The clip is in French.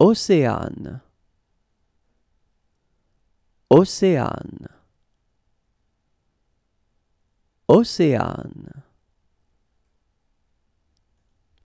Océane. Océane. Océane.